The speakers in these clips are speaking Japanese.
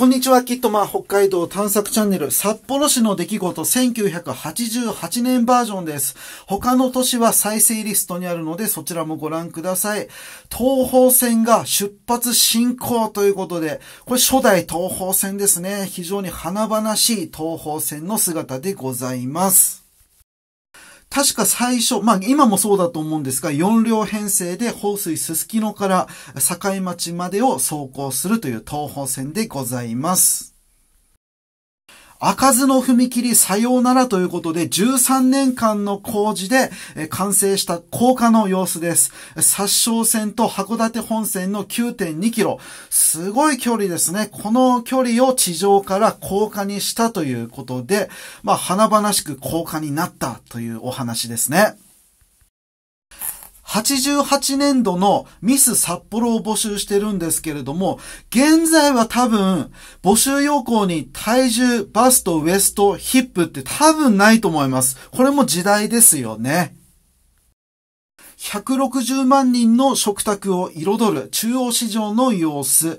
こんにちは、きっとまあ北海道探索チャンネル、札幌市の出来事1988年バージョンです。他の都市は再生リストにあるので、そちらもご覧ください。東方線が出発進行ということで、これ初代東方線ですね。非常に華々しい東方線の姿でございます。確か最初、まあ今もそうだと思うんですが、4両編成で放水すすきのから境町までを走行するという東方線でございます。開かずの踏切さようならということで、13年間の工事で完成した高架の様子です。殺傷線と函館本線の9.2キロ。すごい距離ですね。この距離を地上から高架にしたということで、まあ、華々しく高架になったというお話ですね。88年度のミス札幌を募集してるんですけれども、現在は多分、募集要項に体重、バスト、ウエスト、ヒップって多分ないと思います。これも時代ですよね。160万人の食卓を彩る中央市場の様子。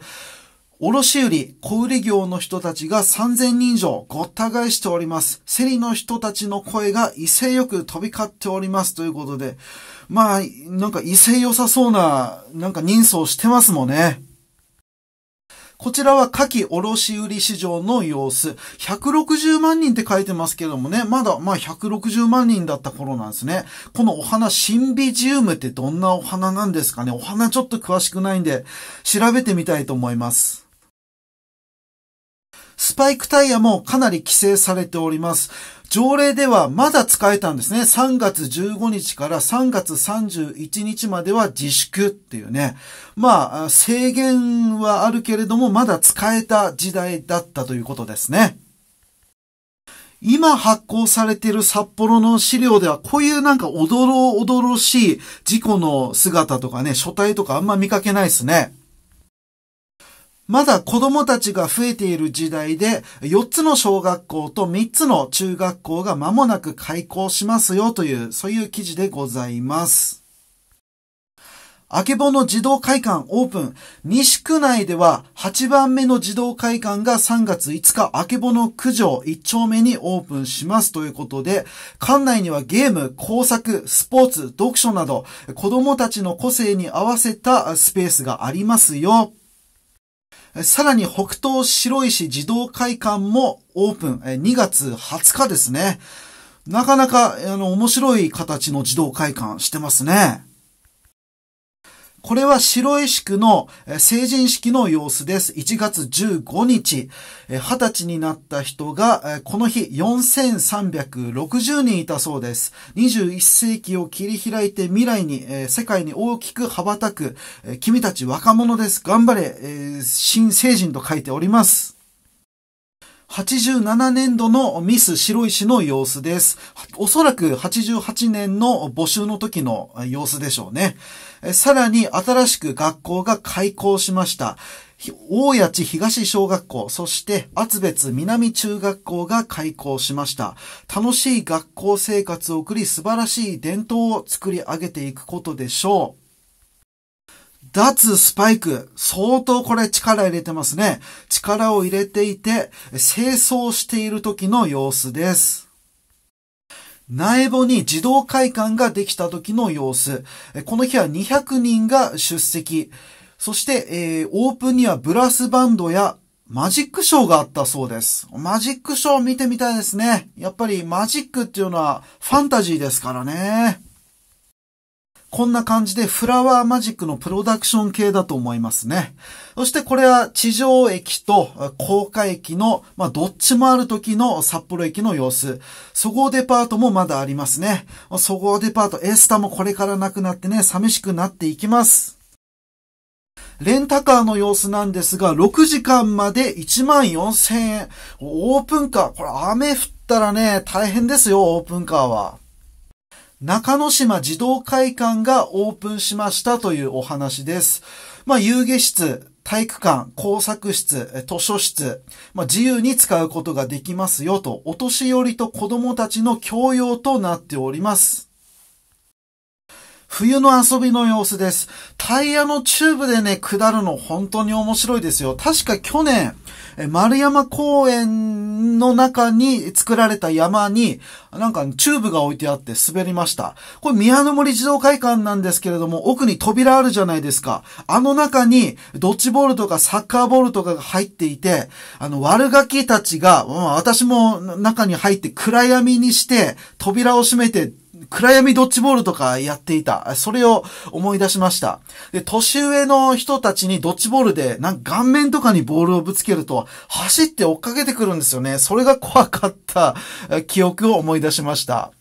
卸売、小売業の人たちが3000人以上ごった返しております。競りの人たちの声が威勢よく飛び交っておりますということで、まあ、なんか威勢良さそうな、なんか人相してますもんね。こちらは夏季卸売市場の様子。160万人って書いてますけどもね、まだ、まあ160万人だった頃なんですね。このお花、シンビジウムってどんなお花なんですかねお花ちょっと詳しくないんで、調べてみたいと思います。スパイクタイヤもかなり規制されております。条例ではまだ使えたんですね。3月15日から3月31日までは自粛っていうね。まあ、制限はあるけれども、まだ使えた時代だったということですね。今発行されている札幌の資料では、こういうなんかおどろおどろしい事故の姿とかね、書体とかあんま見かけないですね。まだ子供たちが増えている時代で、4つの小学校と3つの中学校が間もなく開校しますよという、そういう記事でございます。あけぼの児童会館オープン。西区内では8番目の児童会館が3月5日、あけぼの九条1丁目にオープンしますということで、館内にはゲーム、工作、スポーツ、読書など、子供たちの個性に合わせたスペースがありますよ。さらに北東白石自動会館もオープン、2月20日ですね。なかなか、あの、面白い形の自動会館してますね。これは白石区の成人式の様子です。1月15日、20歳になった人が、この日4360人いたそうです。21世紀を切り開いて未来に、世界に大きく羽ばたく、君たち若者です。頑張れ、新成人と書いております。87年度のミス白石の様子です。おそらく88年の募集の時の様子でしょうね。さらに新しく学校が開校しました。大谷地東小学校、そして厚別南中学校が開校しました。楽しい学校生活を送り素晴らしい伝統を作り上げていくことでしょう。脱スパイク、相当これ力入れてますね。力を入れていて、清掃している時の様子です。苗穂に自動会館ができた時の様子。この日は200人が出席。そして、えー、オープンにはブラスバンドやマジックショーがあったそうです。マジックショー見てみたいですね。やっぱりマジックっていうのはファンタジーですからね。こんな感じでフラワーマジックのプロダクション系だと思いますね。そしてこれは地上駅と高架駅の、まあ、どっちもある時の札幌駅の様子。そごうデパートもまだありますね。そごうデパート、エスタもこれからなくなってね、寂しくなっていきます。レンタカーの様子なんですが、6時間まで1万4000円。オープンカー、これ雨降ったらね、大変ですよ、オープンカーは。中之島児童会館がオープンしましたというお話です。まあ、遊戯室、体育館、工作室、図書室、まあ、自由に使うことができますよと、お年寄りと子供たちの教養となっております。冬の遊びの様子です。タイヤのチューブでね、下るの本当に面白いですよ。確か去年、丸山公園の中に作られた山に、なんかチューブが置いてあって滑りました。これ宮の森児童会館なんですけれども、奥に扉あるじゃないですか。あの中に、ドッジボールとかサッカーボールとかが入っていて、あの悪ガキたちが、私も中に入って暗闇にして、扉を閉めて暗闇ドッジボールとかやっていた。それを思い出しました。で、年上の人たちにドッジボールで、なんか顔面とかにボールをぶつけると、走って追っかけてくるんですよね。それが怖かった記憶を思い出しました。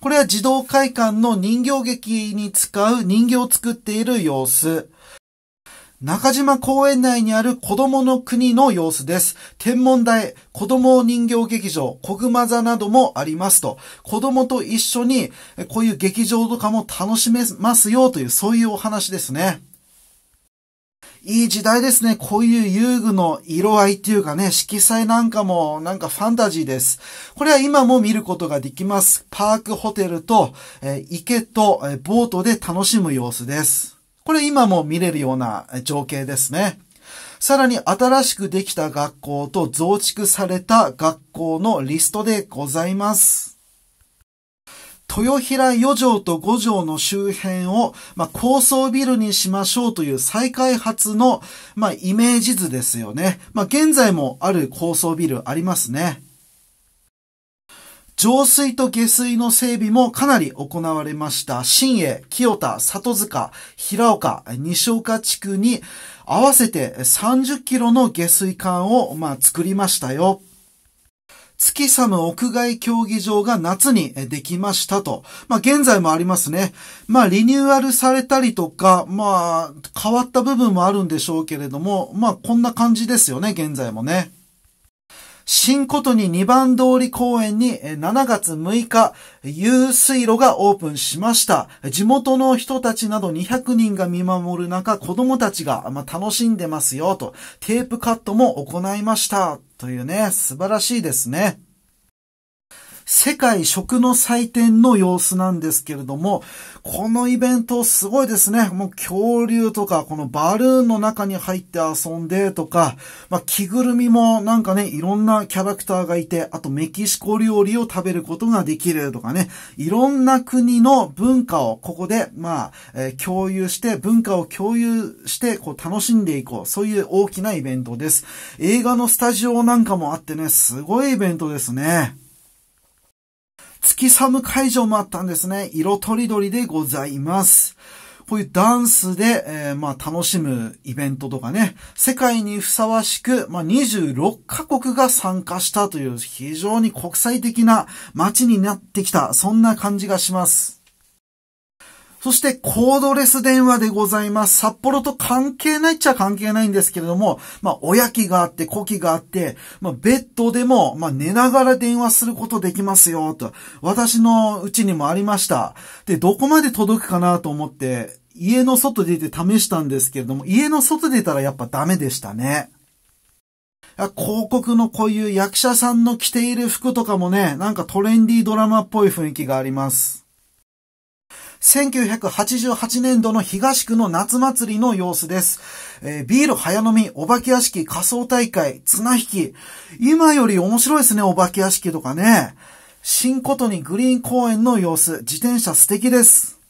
これは児童会館の人形劇に使う人形を作っている様子。中島公園内にある子供の国の様子です。天文台、子供人形劇場、小熊座などもありますと。子供と一緒に、こういう劇場とかも楽しめますよという、そういうお話ですね。いい時代ですね。こういう遊具の色合いっていうかね、色彩なんかもなんかファンタジーです。これは今も見ることができます。パークホテルと、え池と、えボートで楽しむ様子です。これ今も見れるような情景ですね。さらに新しくできた学校と増築された学校のリストでございます。豊平4条と5条の周辺を、まあ、高層ビルにしましょうという再開発の、まあ、イメージ図ですよね。まあ、現在もある高層ビルありますね。浄水と下水の整備もかなり行われました。新栄、清田、里塚、平岡、西岡地区に合わせて30キロの下水管を、まあ、作りましたよ。月寒屋外競技場が夏にできましたと。まあ現在もありますね。まあリニューアルされたりとか、まあ変わった部分もあるんでしょうけれども、まあこんな感じですよね、現在もね。新琴に2番通り公園に7月6日、遊水路がオープンしました。地元の人たちなど200人が見守る中、子供たちが、ま楽しんでますよと、テープカットも行いました。というね、素晴らしいですね。世界食の祭典の様子なんですけれども、このイベントすごいですね。もう恐竜とか、このバルーンの中に入って遊んでとか、まあ、着ぐるみもなんかね、いろんなキャラクターがいて、あとメキシコ料理を食べることができるとかね、いろんな国の文化をここで、まあ、えー、共有して、文化を共有して、こう楽しんでいこう。そういう大きなイベントです。映画のスタジオなんかもあってね、すごいイベントですね。月寒会場もあったんですね。色とりどりでございます。こういうダンスで、えー、まあ、楽しむイベントとかね、世界にふさわしく、まあ、26カ国が参加したという非常に国際的な街になってきた、そんな感じがします。そしてコードレス電話でございます。札幌と関係ないっちゃ関係ないんですけれども、まあ、親機があって、子機があって、まあ、ベッドでも、まあ、寝ながら電話することできますよ、と。私のうちにもありました。で、どこまで届くかなと思って、家の外出て試したんですけれども、家の外出たらやっぱダメでしたね。広告のこういう役者さんの着ている服とかもね、なんかトレンディードラマっぽい雰囲気があります。1988年度の東区の夏祭りの様子です。えー、ビール早飲み、お化け屋敷、仮想大会、綱引き。今より面白いですね、お化け屋敷とかね。新ことにグリーン公園の様子、自転車素敵です。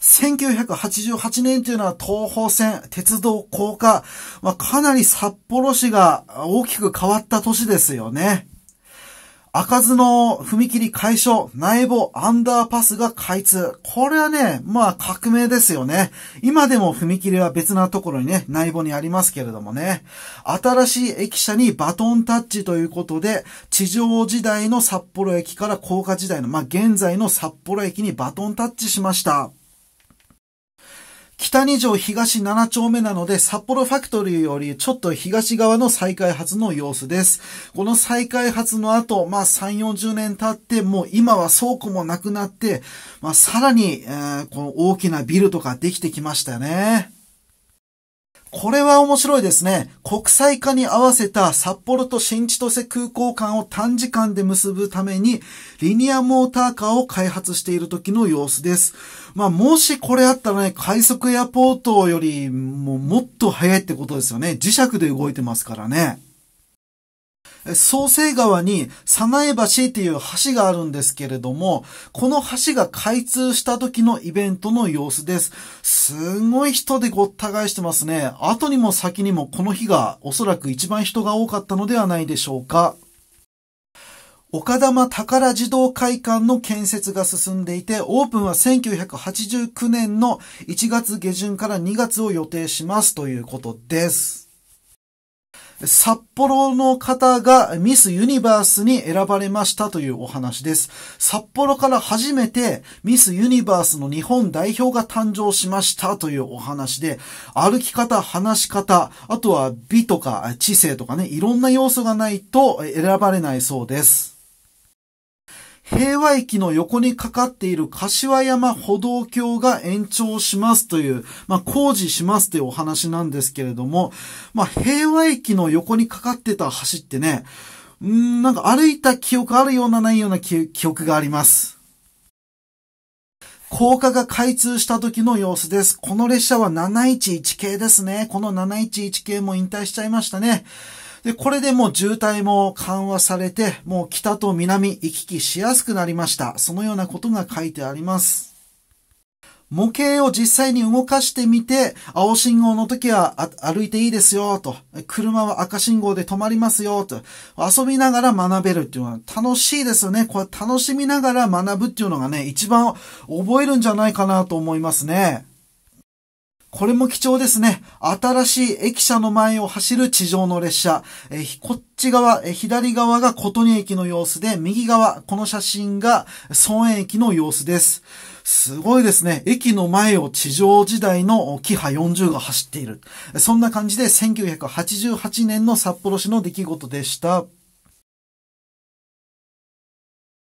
1988年というのは東方線、鉄道高架、まあ、かなり札幌市が大きく変わった年ですよね。開かずの踏切解消、内部アンダーパスが開通。これはね、まあ革命ですよね。今でも踏切は別なところにね、内部にありますけれどもね。新しい駅舎にバトンタッチということで、地上時代の札幌駅から高架時代の、まあ現在の札幌駅にバトンタッチしました。北2条東7丁目なので、札幌ファクトリーよりちょっと東側の再開発の様子です。この再開発の後、まあ3、40年経って、もう今は倉庫もなくなって、まあさらに、えー、この大きなビルとかできてきましたね。これは面白いですね。国際化に合わせた札幌と新千歳空港間を短時間で結ぶために、リニアモーターカーを開発している時の様子です。まあ、もしこれあったらね、快速エアポートよりももっと早いってことですよね。磁石で動いてますからね。創生川に早苗橋っていう橋があるんですけれども、この橋が開通した時のイベントの様子です。すごい人でごった返してますね。後にも先にもこの日がおそらく一番人が多かったのではないでしょうか。岡玉宝児童会館の建設が進んでいて、オープンは1989年の1月下旬から2月を予定しますということです。札幌の方がミスユニバースに選ばれましたというお話です。札幌から初めてミスユニバースの日本代表が誕生しましたというお話で、歩き方、話し方、あとは美とか知性とかね、いろんな要素がないと選ばれないそうです。平和駅の横にかかっている柏山歩道橋が延長しますという、まあ、工事しますというお話なんですけれども、まあ、平和駅の横にかかってた橋ってね、うん、なんか歩いた記憶あるようなないような記憶があります。高架が開通した時の様子です。この列車は711系ですね。この711系も引退しちゃいましたね。で、これでもう渋滞も緩和されて、もう北と南行き来しやすくなりました。そのようなことが書いてあります。模型を実際に動かしてみて、青信号の時は歩いていいですよと、車は赤信号で止まりますよと、遊びながら学べるっていうのは楽しいですよね。これ楽しみながら学ぶっていうのがね、一番覚えるんじゃないかなと思いますね。これも貴重ですね。新しい駅舎の前を走る地上の列車。えー、こっち側、えー、左側が琴音駅の様子で、右側、この写真が孫園駅の様子です。すごいですね。駅の前を地上時代のキハ40が走っている。そんな感じで1988年の札幌市の出来事でした。